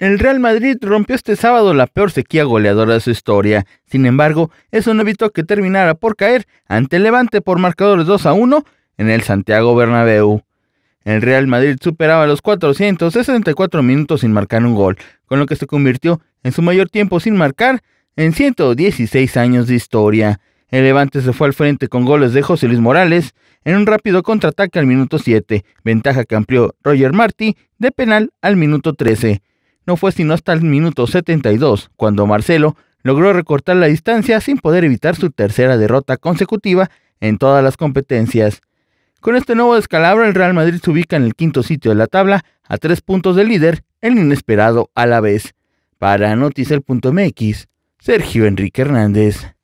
El Real Madrid rompió este sábado la peor sequía goleadora de su historia. Sin embargo, eso no evitó que terminara por caer ante el Levante por marcadores 2 a 1 en el Santiago Bernabéu. El Real Madrid superaba los 464 minutos sin marcar un gol, con lo que se convirtió en su mayor tiempo sin marcar en 116 años de historia. El Levante se fue al frente con goles de José Luis Morales en un rápido contraataque al minuto 7, ventaja que amplió Roger Martí de penal al minuto 13. No fue sino hasta el minuto 72 cuando Marcelo logró recortar la distancia sin poder evitar su tercera derrota consecutiva en todas las competencias. Con este nuevo descalabro, el Real Madrid se ubica en el quinto sitio de la tabla, a tres puntos del líder, el inesperado a la vez. Para Noticel.mx, Sergio Enrique Hernández.